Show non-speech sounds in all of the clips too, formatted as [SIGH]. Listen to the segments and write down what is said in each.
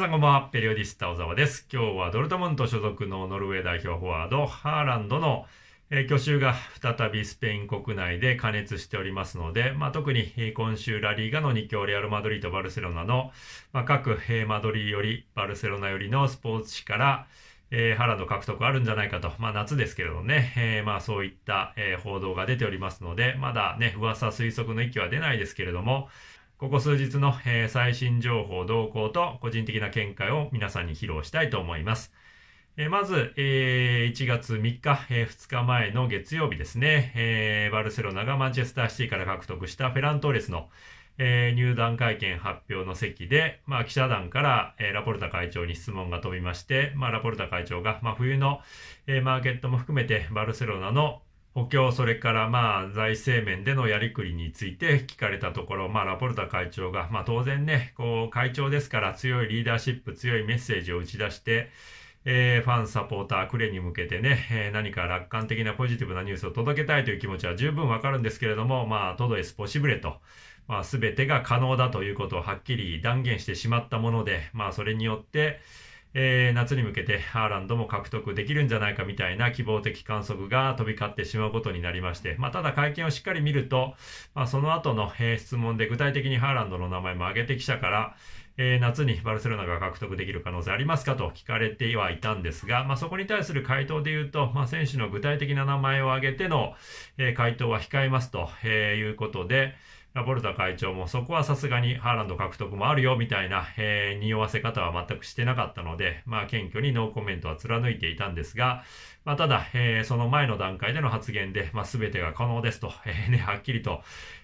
皆さんこんばんは。ペリオディスタ小沢です。今日はドルトモント所属のノルウェー代表フォワード、ハーランドの、えー、去就が再びスペイン国内で加熱しておりますので、まあ、特に今週ラリーガの2強レアル・マドリーとバルセロナの、まあ、各マドリーよりバルセロナよりのスポーツ紙から、えー、ハーランド獲得あるんじゃないかと、まあ、夏ですけれどね、えー、まあそういった、えー、報道が出ておりますので、まだね、噂推測の域は出ないですけれども、ここ数日の、えー、最新情報、動向と個人的な見解を皆さんに披露したいと思います。えまず、えー、1月3日、えー、2日前の月曜日ですね、えー、バルセロナがマンチェスターシティから獲得したフェラントーレスの、え入団会見発表の席で、まあ、記者団から、えラポルタ会長に質問が飛びまして、まあ、ラポルタ会長が、まあ、冬の、えマーケットも含めてバルセロナの補強、それからまあ財政面でのやりくりについて聞かれたところ、まあラポルタ会長が、まあ当然ね、こう会長ですから強いリーダーシップ、強いメッセージを打ち出して、えー、ファン、サポーター、クレに向けてね、えー、何か楽観的なポジティブなニュースを届けたいという気持ちは十分わかるんですけれども、まあ、トドエスポシブレと、まあ、すべてが可能だということをはっきり断言してしまったもので、まあ、それによって、えー、夏に向けてハーランドも獲得できるんじゃないかみたいな希望的観測が飛び交ってしまうことになりまして、まあ、ただ会見をしっかり見ると、まあ、その後の、えー、質問で具体的にハーランドの名前も挙げて記者から、えー、夏にバルセロナが獲得できる可能性ありますかと聞かれてはいたんですが、まあ、そこに対する回答で言うと、まあ、選手の具体的な名前を挙げての、えー、回答は控えますと、えー、いうことで、ボルタ会長もそこはさすがにハーランド獲得もあるよみたいな、えー、匂わせ方は全くしてなかったので、まあ謙虚にノーコメントは貫いていたんですが、まあただ、えー、その前の段階での発言で、まあ全てが可能ですと、えー、ね、はっきりと、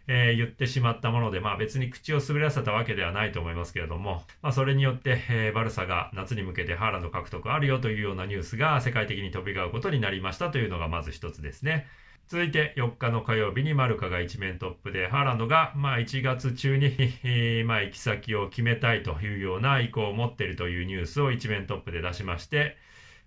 えー、言ってしまったもので、まあ別に口を滑らせたわけではないと思いますけれども、まあそれによって、えー、バルサが夏に向けてハーランド獲得あるよというようなニュースが世界的に飛び交うことになりましたというのがまず一つですね。続いて4日の火曜日にマルカが一面トップで、ハーランドがまあ1月中に [LAUGHS] まあ行き先を決めたいというような意向を持っているというニュースを一面トップで出しまして、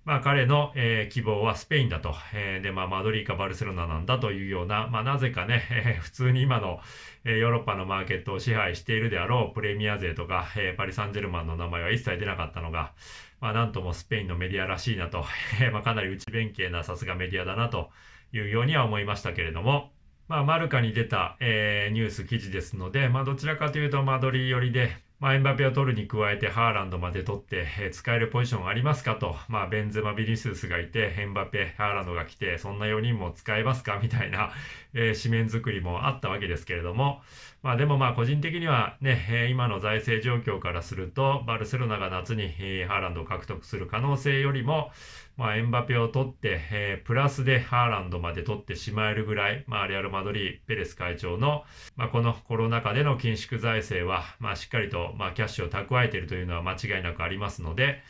まあ彼の、えー、希望はスペインだと、えー、でまあマドリーかバルセロナなんだというような、まあなぜかね、えー、普通に今の、えー、ヨーロッパのマーケットを支配しているであろうプレミア勢とか、えー、パリ・サンジェルマンの名前は一切出なかったのが、まあなんともスペインのメディアらしいなと、えー、まあかなり内弁慶なさすがメディアだなと、いうようには思いましたけれども、まあ、マルカに出た、えー、ニュース記事ですので、まあ、どちらかというと間取り寄りで、まあ、エンバペを取るに加えてハーランドまで取って、えー、使えるポジションありますかと、まあ、ベンゼマ・ビリススがいて、エンバペ、ハーランドが来て、そんな4人も使えますか [LAUGHS] みたいな、えー、紙面作りもあったわけですけれども、まあ、でもまあ個人的にはね、えー、今の財政状況からすると、バルセロナが夏に、えー、ハーランドを獲得する可能性よりも、まあ、エンバペを取って、えー、プラスでハーランドまで取ってしまえるぐらい、まあ、レアル・マドリー、ペレス会長の、まあ、このコロナ禍での緊縮財政は、まあ、しっかりとまあ、キャッシュを蓄えているというのは間違いなくありますので、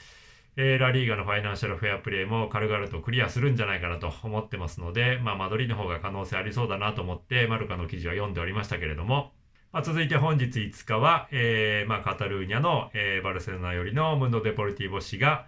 えー、ラリーガのファイナンシャルフェアプレーも軽々とクリアするんじゃないかなと思ってますので、まあ、マドリーの方が可能性ありそうだなと思って、マルカの記事は読んでおりましたけれども、まあ、続いて本日5日は、えー、まあ、カタルーニャの、えー、バルセロナよりのムンド・デポルティーボ氏が、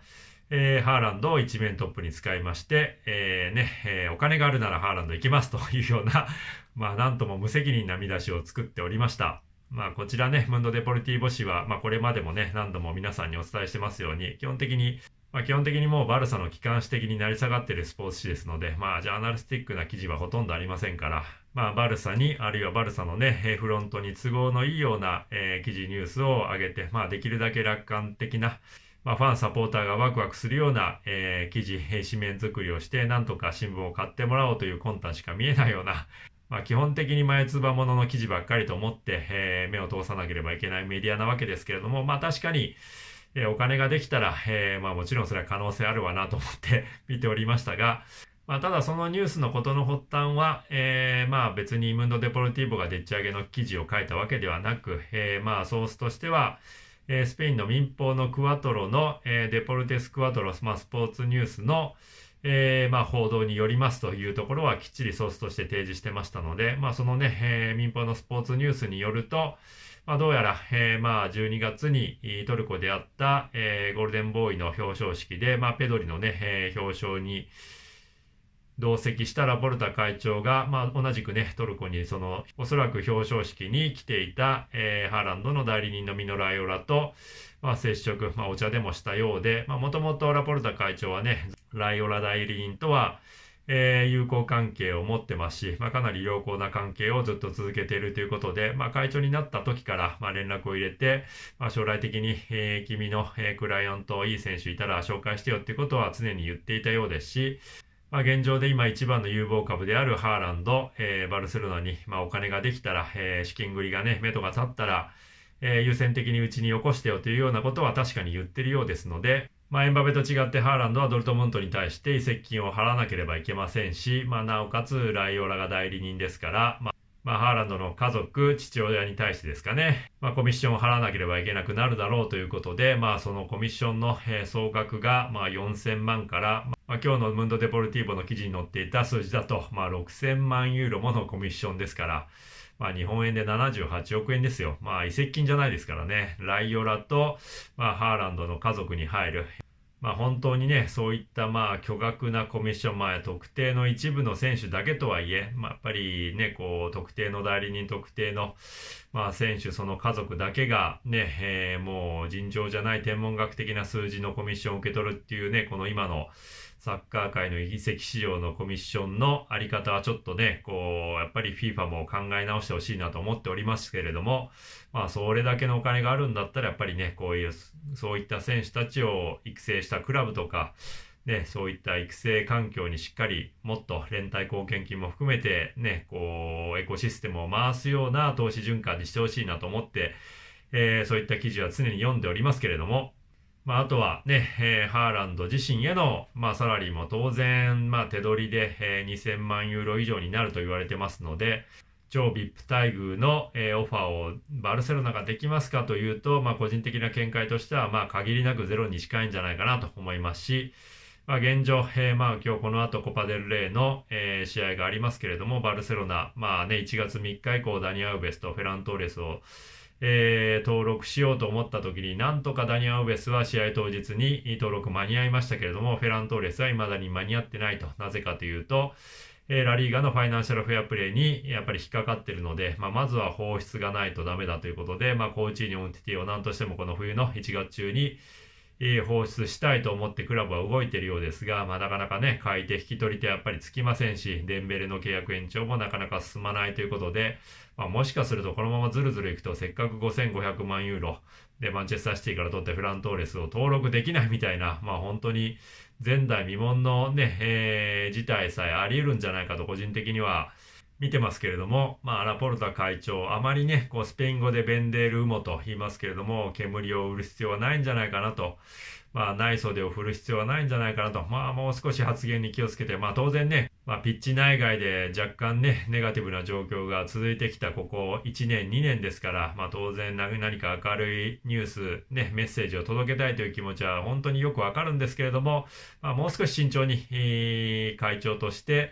えー、ハーランドを一面トップに使いまして、えー、ね、えー、お金があるならハーランド行きますというような、まあ、なんとも無責任な見出しを作っておりました。まあこちらね、ムンド・デポルティーボ誌は、まあこれまでもね、何度も皆さんにお伝えしてますように、基本的に、まあ基本的にもうバルサの機関紙的に成り下がっているスポーツ誌ですので、まあジャーナリスティックな記事はほとんどありませんから、まあバルサに、あるいはバルサのね、フロントに都合のいいような、えー、記事ニュースを上げて、まあできるだけ楽観的な、まあ、ファン、サポーターがワクワクするような、えー、記事、紙面作りをして、なんとか新聞を買ってもらおうという魂胆しか見えないような、まあ、基本的に前つばものの記事ばっかりと思って、えー、目を通さなければいけないメディアなわけですけれども、まあ確かに、えー、お金ができたら、えー、まあもちろんそれは可能性あるわなと思って [LAUGHS] 見ておりましたが、まあ、ただそのニュースのことの発端は、えー、まあ別にムンド・デポルティーボがでっち上げの記事を書いたわけではなく、えー、まあソースとしては、えー、スペインの民放のクワトロの、えー、デポルテス・クワトロ、まあ、スポーツニュースの、えー、まあ、報道によりますというところはきっちりソースとして提示してましたので、まあ、そのね、えー、民放のスポーツニュースによると、まあ、どうやら、えー、まあ、12月にトルコであった、えゴールデンボーイの表彰式で、まあ、ペドリのね、え表彰に、同席したラポルタ会長が、まあ、同じくね、トルコにその、おそらく表彰式に来ていた、えー、ハーランドの代理人のミノライオラと、まあ、接触、まあ、お茶でもしたようで、まあ、もともとラポルタ会長はね、ライオラ代理人とは、えー、友好関係を持ってますし、まあ、かなり良好な関係をずっと続けているということで、まあ、会長になった時から、まあ、連絡を入れて、まあ、将来的に、えー、君の、えー、クライアント、いい選手いたら紹介してよっていうことは常に言っていたようですし、まあ、現状で今一番の有望株であるハーランド、えー、バルセロナに、まあ、お金ができたら、えー、資金繰りがね、目処が立ったら、えー、優先的にうちによこしてよというようなことは確かに言ってるようですので、まあ、エンバペと違ってハーランドはドルトムントに対して移籍金を払わなければいけませんし、まあ、なおかつライオラが代理人ですから、まあまあ、ハーランドの家族、父親に対してですかね、まあ、コミッションを払わなければいけなくなるだろうということで、まあ、そのコミッションの、えー、総額が、まあ、4000万から、まあまあ、今日のムンド・デポルティーボの記事に載っていた数字だと、まあ、6000万ユーロものコミッションですから、まあ、日本円で78億円ですよ。まあ、移籍金じゃないですからね。ライオラと、まあ、ハーランドの家族に入る。まあ、本当にね、そういったまあ巨額なコミッション、まあ、特定の一部の選手だけとはいえ、まあ、やっぱりね、こう、特定の代理人、特定の、まあ、選手、その家族だけがね、えー、もう尋常じゃない天文学的な数字のコミッションを受け取るっていうね、この今の、サッカー界の移籍市場のコミッションのあり方はちょっとね、こう、やっぱり FIFA も考え直してほしいなと思っておりますけれども、まあ、それだけのお金があるんだったら、やっぱりね、こういう、そういった選手たちを育成したクラブとか、ね、そういった育成環境にしっかりもっと連帯貢献金も含めてね、こう、エコシステムを回すような投資循環にしてほしいなと思って、えー、そういった記事は常に読んでおりますけれども、まあ、あとはね、えー、ハーランド自身への、まあ、サラリーも当然、まあ、手取りで、えー、2000万ユーロ以上になると言われてますので、超 VIP 待遇の、えー、オファーをバルセロナができますかというと、まあ、個人的な見解としては、まあ、限りなくゼロに近いんじゃないかなと思いますし、まあ、現状、えー、まあ、今日この後コパデルレイの、えー、試合がありますけれども、バルセロナ、まあね、1月3日以降、ダニアウベスとフェラントーレスをえー、登録しようと思った時に、なんとかダニア・ウベスは試合当日に登録間に合いましたけれども、フェラントーレスは未だに間に合ってないと。なぜかというと、えー、ラリーガのファイナンシャルフェアプレーにやっぱり引っかかってるので、まあ、まずは放出がないとダメだということで、まあ、コーチーニョンティティを何としてもこの冬の1月中に、放出したいと思ってクラブは動いてるようですが、まあ、なかなかね、買い手引き取り手やっぱりつきませんし、デンベレの契約延長もなかなか進まないということで、まあ、もしかするとこのままずるずるいくと、せっかく5500万ユーロでマンチェスターシティから取ってフラントーレスを登録できないみたいな、まあ、本当に前代未聞のね、えー、事態さえあり得るんじゃないかと個人的には、見てますけれども、まあ、ラポルタ会長、あまりね、こう、スペイン語でベンデールウモと言いますけれども、煙を売る必要はないんじゃないかなと、まあ、内袖を振る必要はないんじゃないかなと、まあ、もう少し発言に気をつけて、まあ、当然ね、まあ、ピッチ内外で若干ね、ネガティブな状況が続いてきたここ1年、2年ですから、まあ、当然何か明るいニュース、ね、メッセージを届けたいという気持ちは本当によくわかるんですけれども、まあ、もう少し慎重に、会長として、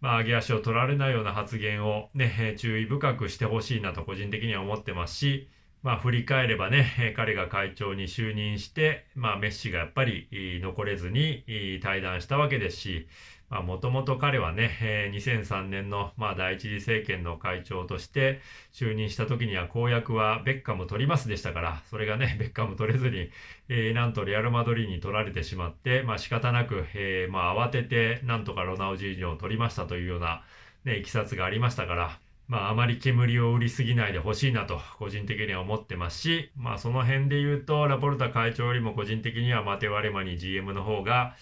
まあ、上げ足を取られないような発言を、ね、注意深くしてほしいなと個人的には思ってますし、まあ、振り返ればね、彼が会長に就任して、まあ、メッシがやっぱり残れずに退団したわけですし、もともと彼はね、えー、2003年の、まあ、第一次政権の会長として就任した時には公約はベッカム取りますでしたから、それがね、ベ [LAUGHS] ッカム取れずに、えー、なんとレアル・マドリーに取られてしまって、まあ、仕方なく、えー、まあ、慌てて、なんとかロナウジーニョを取りましたというような、ね、いきさつがありましたから、まあ、あまり煙を売りすぎないでほしいなと、個人的には思ってますし、まあ、その辺で言うと、ラポルタ会長よりも個人的にはマテワレマニ GM の方が、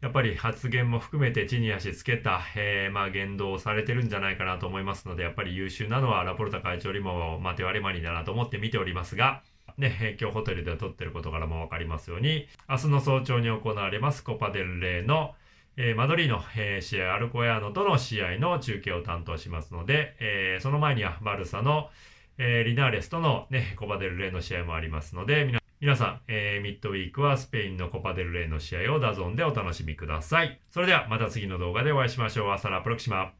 やっぱり発言も含めて地に足つけた、えー、まあ、言動をされてるんじゃないかなと思いますので、やっぱり優秀なのはラポルタ会長よりも、まあ、手割れマニだなと思って見ておりますが、ね、今日ホテルで撮ってることからも分かりますように、明日の早朝に行われますコパデルレーの、えー、マドリーの、えー、試合、アルコヤーノとの試合の中継を担当しますので、えー、その前にはバルサの、えリナーレスとの、ね、コパデルレーの試合もありますので、皆皆さん、えー、ミッドウィークはスペインのコパデルレイの試合をダゾーンでお楽しみください。それではまた次の動画でお会いしましょう。アサラプロキシマ。